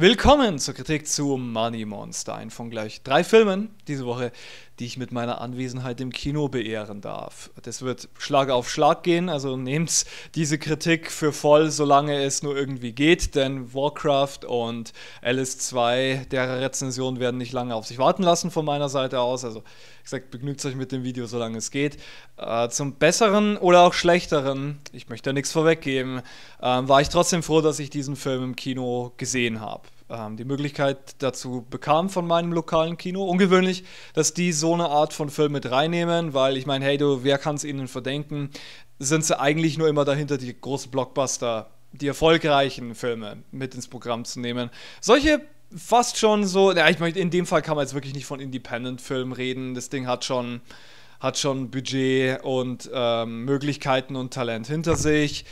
Willkommen zur Kritik zu Money Monster, ein von gleich drei Filmen diese Woche, die ich mit meiner Anwesenheit im Kino beehren darf. Das wird Schlag auf Schlag gehen, also nehmt diese Kritik für voll, solange es nur irgendwie geht, denn Warcraft und Alice 2, deren Rezensionen werden nicht lange auf sich warten lassen von meiner Seite aus. Also, wie gesagt, begnügt euch mit dem Video, solange es geht. Äh, zum Besseren oder auch Schlechteren, ich möchte da nichts vorweggeben, äh, war ich trotzdem froh, dass ich diesen Film im Kino gesehen habe ähm, die Möglichkeit dazu bekam von meinem lokalen Kino. Ungewöhnlich, dass die so eine Art von Film mit reinnehmen, weil ich meine, hey du, wer kann es ihnen verdenken? Sind sie eigentlich nur immer dahinter, die großen Blockbuster, die erfolgreichen Filme mit ins Programm zu nehmen? Solche fast schon so, ja, ich meine, in dem Fall kann man jetzt wirklich nicht von Independent-Filmen reden. Das Ding hat schon, hat schon Budget und ähm, Möglichkeiten und Talent hinter sich.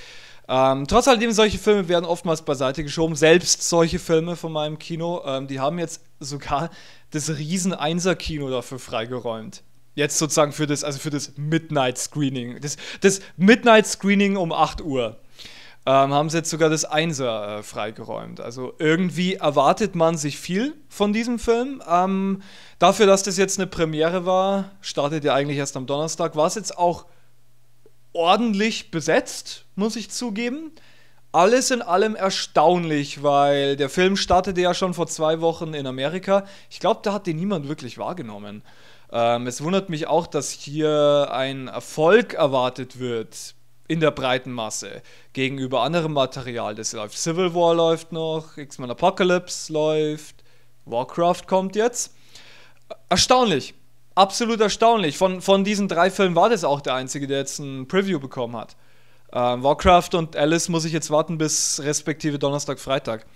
Ähm, trotz alledem, solche Filme werden oftmals beiseite geschoben. Selbst solche Filme von meinem Kino, ähm, die haben jetzt sogar das riesen Einser-Kino dafür freigeräumt. Jetzt sozusagen für das, also für das Midnight-Screening. Das, das Midnight-Screening um 8 Uhr ähm, haben sie jetzt sogar das Einser äh, freigeräumt. Also irgendwie erwartet man sich viel von diesem Film. Ähm, dafür, dass das jetzt eine Premiere war, startet ja eigentlich erst am Donnerstag, war es jetzt auch ordentlich besetzt, muss ich zugeben. Alles in allem erstaunlich, weil der Film startete ja schon vor zwei Wochen in Amerika. Ich glaube, da hat den niemand wirklich wahrgenommen. Ähm, es wundert mich auch, dass hier ein Erfolg erwartet wird in der breiten Masse gegenüber anderem Material. Das läuft Civil War läuft noch, X-Men Apocalypse läuft, Warcraft kommt jetzt. Erstaunlich absolut erstaunlich. Von, von diesen drei Filmen war das auch der einzige, der jetzt ein Preview bekommen hat. Ähm, Warcraft und Alice muss ich jetzt warten bis respektive Donnerstag, Freitag.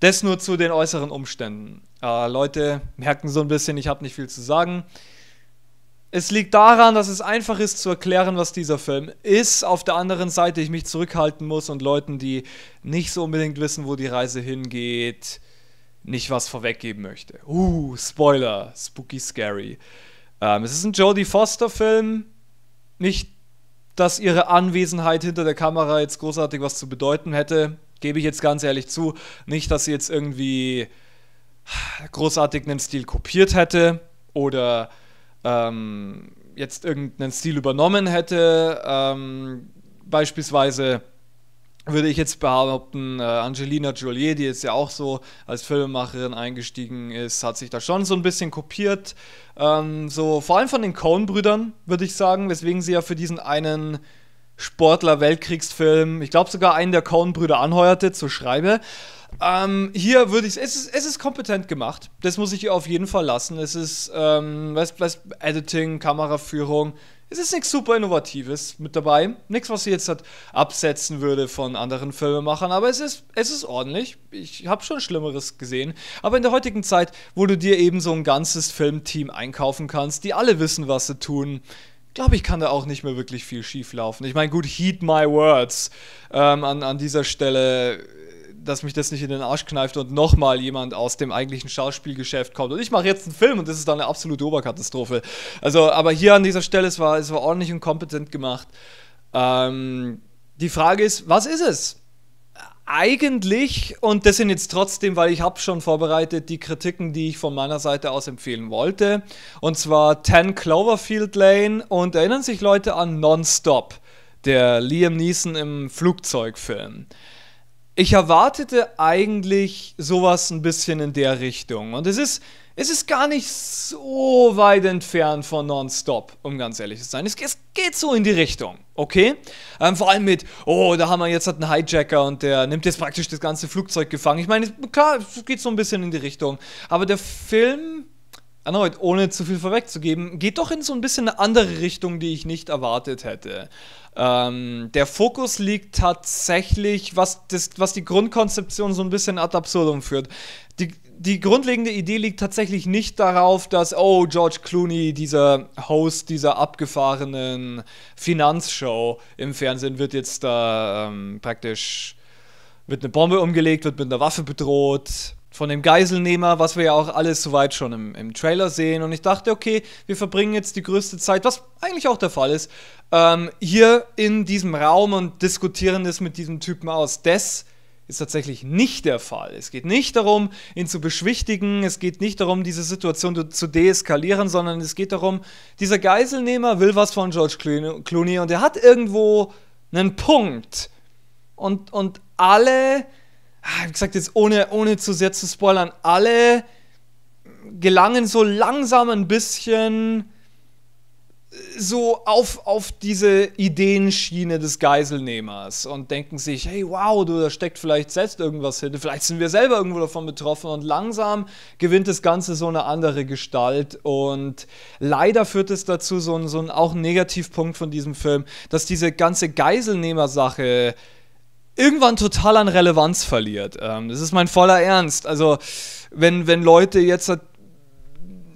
Das nur zu den äußeren Umständen. Äh, Leute merken so ein bisschen, ich habe nicht viel zu sagen. Es liegt daran, dass es einfach ist zu erklären, was dieser Film ist. Auf der anderen Seite ich mich zurückhalten muss und Leuten, die nicht so unbedingt wissen, wo die Reise hingeht, nicht was vorweggeben möchte. Uh, Spoiler, spooky scary. Ähm, es ist ein Jodie Foster-Film. Nicht, dass ihre Anwesenheit hinter der Kamera jetzt großartig was zu bedeuten hätte. Gebe ich jetzt ganz ehrlich zu. Nicht, dass sie jetzt irgendwie großartig einen Stil kopiert hätte oder ähm, jetzt irgendeinen Stil übernommen hätte. Ähm, beispielsweise würde ich jetzt behaupten, äh, Angelina Jolie, die jetzt ja auch so als Filmemacherin eingestiegen ist, hat sich da schon so ein bisschen kopiert. Ähm, so vor allem von den cohn brüdern würde ich sagen, weswegen sie ja für diesen einen Sportler-Weltkriegsfilm, ich glaube sogar einen der cohn brüder anheuerte, zur Schreibe. Ähm, hier würde ich es ist, es ist kompetent gemacht. Das muss ich ihr auf jeden Fall lassen. Es ist ähm, was, was, Editing, Kameraführung, es ist nichts super Innovatives mit dabei. Nichts, was sie jetzt halt absetzen würde von anderen Filmemachern. Aber es ist, es ist ordentlich. Ich habe schon Schlimmeres gesehen. Aber in der heutigen Zeit, wo du dir eben so ein ganzes Filmteam einkaufen kannst, die alle wissen, was sie tun, glaube ich, kann da auch nicht mehr wirklich viel schief laufen. Ich meine, gut, heed my words ähm, an, an dieser Stelle dass mich das nicht in den Arsch kneift und nochmal jemand aus dem eigentlichen Schauspielgeschäft kommt. Und ich mache jetzt einen Film und das ist dann eine absolute Oberkatastrophe. Also, aber hier an dieser Stelle, es war, es war ordentlich und kompetent gemacht. Ähm, die Frage ist, was ist es? Eigentlich, und das sind jetzt trotzdem, weil ich habe schon vorbereitet, die Kritiken, die ich von meiner Seite aus empfehlen wollte. Und zwar 10 Cloverfield Lane und erinnern sich Leute an Nonstop, der Liam Neeson im Flugzeugfilm ich erwartete eigentlich sowas ein bisschen in der Richtung. Und es ist, es ist gar nicht so weit entfernt von Nonstop, um ganz ehrlich zu sein. Es, es geht so in die Richtung, okay? Ähm, vor allem mit, oh, da haben wir jetzt einen Hijacker und der nimmt jetzt praktisch das ganze Flugzeug gefangen. Ich meine, klar, es geht so ein bisschen in die Richtung. Aber der Film erneut, ohne zu viel vorwegzugeben, geht doch in so ein bisschen eine andere Richtung, die ich nicht erwartet hätte. Ähm, der Fokus liegt tatsächlich, was, das, was die Grundkonzeption so ein bisschen ad absurdum führt. Die, die grundlegende Idee liegt tatsächlich nicht darauf, dass, oh, George Clooney, dieser Host dieser abgefahrenen Finanzshow im Fernsehen, wird jetzt da ähm, praktisch, wird eine Bombe umgelegt, wird mit einer Waffe bedroht, von dem Geiselnehmer, was wir ja auch alles soweit schon im, im Trailer sehen. Und ich dachte, okay, wir verbringen jetzt die größte Zeit, was eigentlich auch der Fall ist, ähm, hier in diesem Raum und diskutieren das mit diesem Typen aus. Das ist tatsächlich nicht der Fall. Es geht nicht darum, ihn zu beschwichtigen, es geht nicht darum, diese Situation zu deeskalieren, sondern es geht darum, dieser Geiselnehmer will was von George Clooney und er hat irgendwo einen Punkt. Und, und alle wie ah, gesagt, jetzt ohne, ohne zu sehr zu spoilern, alle gelangen so langsam ein bisschen äh, so auf, auf diese Ideenschiene des Geiselnehmers und denken sich, hey, wow, du, da steckt vielleicht selbst irgendwas hin, vielleicht sind wir selber irgendwo davon betroffen und langsam gewinnt das Ganze so eine andere Gestalt und leider führt es dazu, so ein, so ein auch Negativpunkt von diesem Film, dass diese ganze Geiselnehmer-Sache irgendwann total an Relevanz verliert. Ähm, das ist mein voller Ernst. Also, wenn, wenn Leute jetzt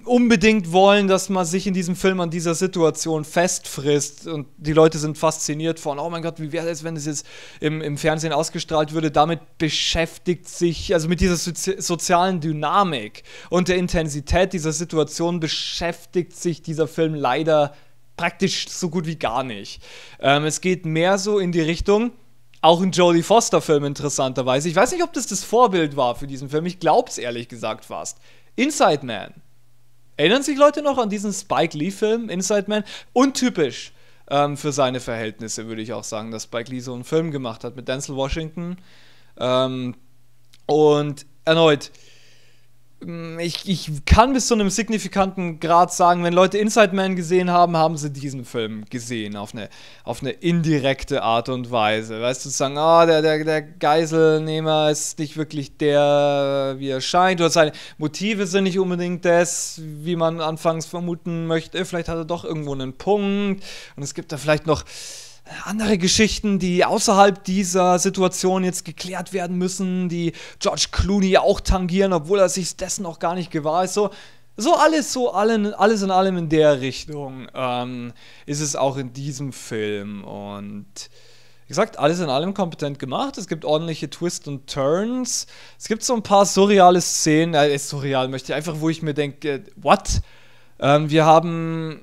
unbedingt wollen, dass man sich in diesem Film an dieser Situation festfrisst. Und die Leute sind fasziniert von, oh mein Gott, wie wäre es, wenn es jetzt im, im Fernsehen ausgestrahlt würde? Damit beschäftigt sich, also mit dieser sozi sozialen Dynamik und der Intensität dieser Situation beschäftigt sich dieser Film leider praktisch so gut wie gar nicht. Ähm, es geht mehr so in die Richtung, auch ein Jodie Foster-Film interessanterweise. Ich weiß nicht, ob das das Vorbild war für diesen Film. Ich glaub's ehrlich gesagt fast. Inside Man. Erinnern sich Leute noch an diesen Spike Lee-Film, Inside Man? Untypisch ähm, für seine Verhältnisse, würde ich auch sagen, dass Spike Lee so einen Film gemacht hat mit Denzel Washington. Ähm, und erneut, Mm, ich, ich kann bis zu einem signifikanten Grad sagen, wenn Leute Inside Man gesehen haben, haben sie diesen Film gesehen, auf eine, auf eine indirekte Art und Weise. Weißt du, zu sagen, oh, der, der, der Geiselnehmer ist nicht wirklich der, wie er scheint, oder seine Motive sind nicht unbedingt das, wie man anfangs vermuten möchte. Vielleicht hat er doch irgendwo einen Punkt und es gibt da vielleicht noch andere Geschichten, die außerhalb dieser Situation jetzt geklärt werden müssen, die George Clooney auch tangieren, obwohl er sich dessen noch gar nicht gewahr ist. So, so alles, so allen, alles in allem in der Richtung ähm, ist es auch in diesem Film. Und wie gesagt, alles in allem kompetent gemacht. Es gibt ordentliche Twists und Turns. Es gibt so ein paar surreale Szenen. Äh, surreal möchte ich einfach, wo ich mir denke, äh, what? Ähm, wir haben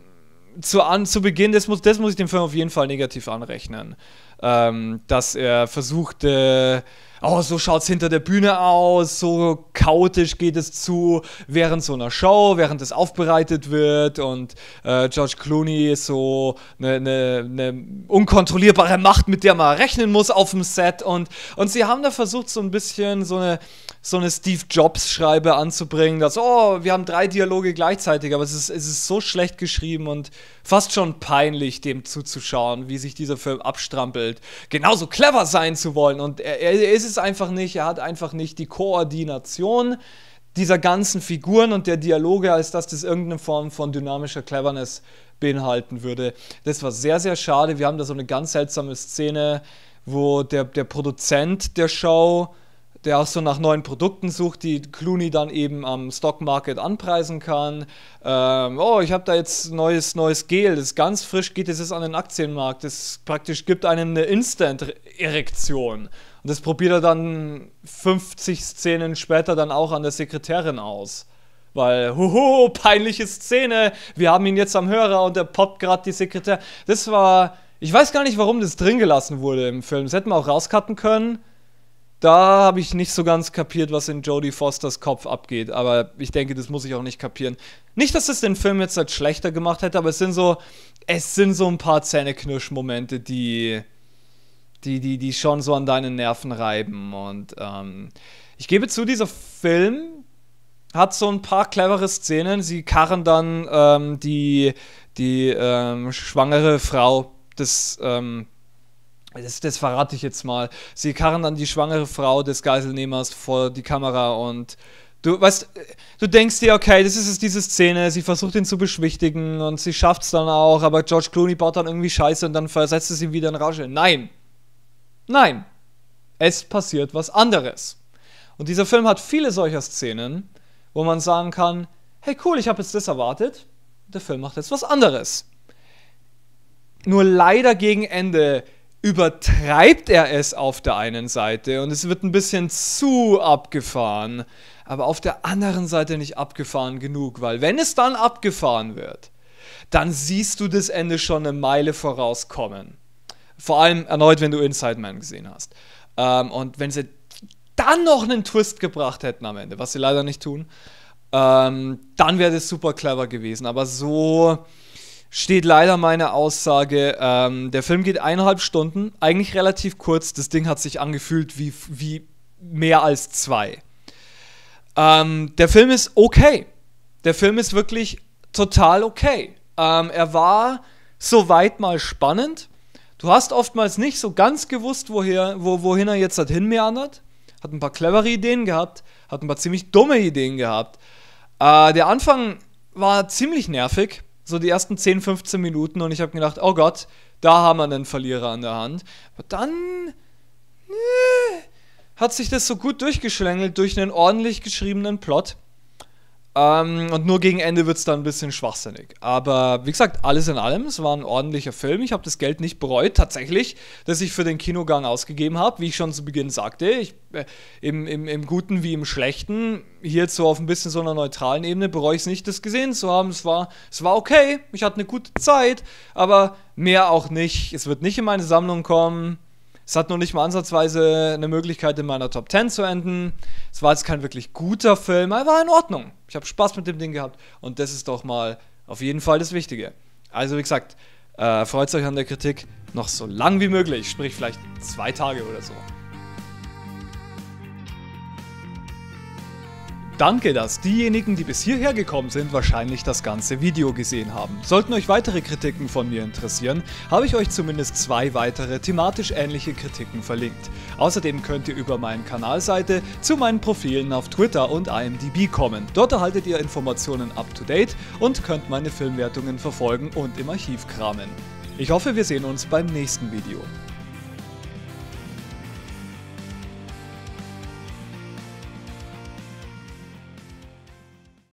zu, an, zu Beginn, das muss, das muss ich dem Film auf jeden Fall negativ anrechnen. Ähm, dass er versuchte, oh, so es hinter der Bühne aus, so chaotisch geht es zu, während so einer Show, während es aufbereitet wird und äh, George Clooney ist so eine ne, ne unkontrollierbare Macht, mit der man rechnen muss auf dem Set und, und sie haben da versucht, so ein bisschen so eine so eine Steve Jobs-Schreibe anzubringen, dass, oh, wir haben drei Dialoge gleichzeitig, aber es ist, es ist so schlecht geschrieben und fast schon peinlich, dem zuzuschauen, wie sich dieser Film abstrampelt, genauso clever sein zu wollen. Und er, er ist es einfach nicht, er hat einfach nicht die Koordination dieser ganzen Figuren und der Dialoge, als dass das irgendeine Form von dynamischer Cleverness beinhalten würde. Das war sehr, sehr schade. Wir haben da so eine ganz seltsame Szene, wo der, der Produzent der Show der auch so nach neuen Produkten sucht, die Clooney dann eben am Stock Market anpreisen kann. Ähm, oh, ich habe da jetzt neues neues Gel, das ganz frisch geht, das ist an den Aktienmarkt. Das praktisch gibt einem eine Instant-Erektion. Und das probiert er dann 50 Szenen später dann auch an der Sekretärin aus. Weil, hoho, peinliche Szene, wir haben ihn jetzt am Hörer und er poppt gerade die Sekretärin. Das war, ich weiß gar nicht, warum das drin gelassen wurde im Film. Das hätten wir auch rauscutten können da habe ich nicht so ganz kapiert, was in Jodie Fosters Kopf abgeht. Aber ich denke, das muss ich auch nicht kapieren. Nicht, dass es den Film jetzt halt schlechter gemacht hätte, aber es sind so, es sind so ein paar zähneknirsch die, die, die, die schon so an deinen Nerven reiben. Und ähm, ich gebe zu, dieser Film hat so ein paar clevere Szenen. Sie karren dann ähm, die, die ähm, schwangere Frau des ähm, das, das, verrate ich jetzt mal. Sie karren dann die schwangere Frau des Geiselnehmers vor die Kamera und du weißt, du denkst dir, okay, das ist diese Szene, sie versucht ihn zu beschwichtigen und sie schafft es dann auch, aber George Clooney baut dann irgendwie Scheiße und dann versetzt es ihn wieder in Rage. Nein! Nein! Es passiert was anderes. Und dieser Film hat viele solcher Szenen, wo man sagen kann, hey cool, ich habe jetzt das erwartet, der Film macht jetzt was anderes. Nur leider gegen Ende übertreibt er es auf der einen Seite und es wird ein bisschen zu abgefahren, aber auf der anderen Seite nicht abgefahren genug, weil wenn es dann abgefahren wird, dann siehst du das Ende schon eine Meile vorauskommen. Vor allem erneut, wenn du Inside Man gesehen hast. Ähm, und wenn sie dann noch einen Twist gebracht hätten am Ende, was sie leider nicht tun, ähm, dann wäre das super clever gewesen. Aber so, steht leider meine Aussage. Ähm, der Film geht eineinhalb Stunden, eigentlich relativ kurz. Das Ding hat sich angefühlt wie, wie mehr als zwei. Ähm, der Film ist okay. Der Film ist wirklich total okay. Ähm, er war soweit mal spannend. Du hast oftmals nicht so ganz gewusst, woher, wo, wohin er jetzt halt hinmeandert. Hat ein paar clevere Ideen gehabt, hat ein paar ziemlich dumme Ideen gehabt. Äh, der Anfang war ziemlich nervig so die ersten 10, 15 Minuten und ich habe gedacht, oh Gott, da haben wir einen Verlierer an der Hand. Aber dann nee, hat sich das so gut durchgeschlängelt durch einen ordentlich geschriebenen Plot. Ähm, und nur gegen Ende wird es dann ein bisschen schwachsinnig. Aber wie gesagt, alles in allem, es war ein ordentlicher Film. Ich habe das Geld nicht bereut, tatsächlich, dass ich für den Kinogang ausgegeben habe. Wie ich schon zu Beginn sagte, ich, äh, im, im, im Guten wie im Schlechten, hier so auf ein bisschen so einer neutralen Ebene, bereue ich es nicht, das gesehen zu haben. Es war, es war okay, ich hatte eine gute Zeit, aber mehr auch nicht. Es wird nicht in meine Sammlung kommen es hat noch nicht mal ansatzweise eine Möglichkeit, in meiner Top 10 zu enden. Es war jetzt kein wirklich guter Film, aber war in Ordnung. Ich habe Spaß mit dem Ding gehabt und das ist doch mal auf jeden Fall das Wichtige. Also, wie gesagt, äh, freut euch an der Kritik noch so lang wie möglich, sprich vielleicht zwei Tage oder so. Danke, dass diejenigen, die bis hierher gekommen sind, wahrscheinlich das ganze Video gesehen haben. Sollten euch weitere Kritiken von mir interessieren, habe ich euch zumindest zwei weitere thematisch ähnliche Kritiken verlinkt. Außerdem könnt ihr über meine Kanalseite zu meinen Profilen auf Twitter und IMDb kommen. Dort erhaltet ihr Informationen up to date und könnt meine Filmwertungen verfolgen und im Archiv kramen. Ich hoffe, wir sehen uns beim nächsten Video.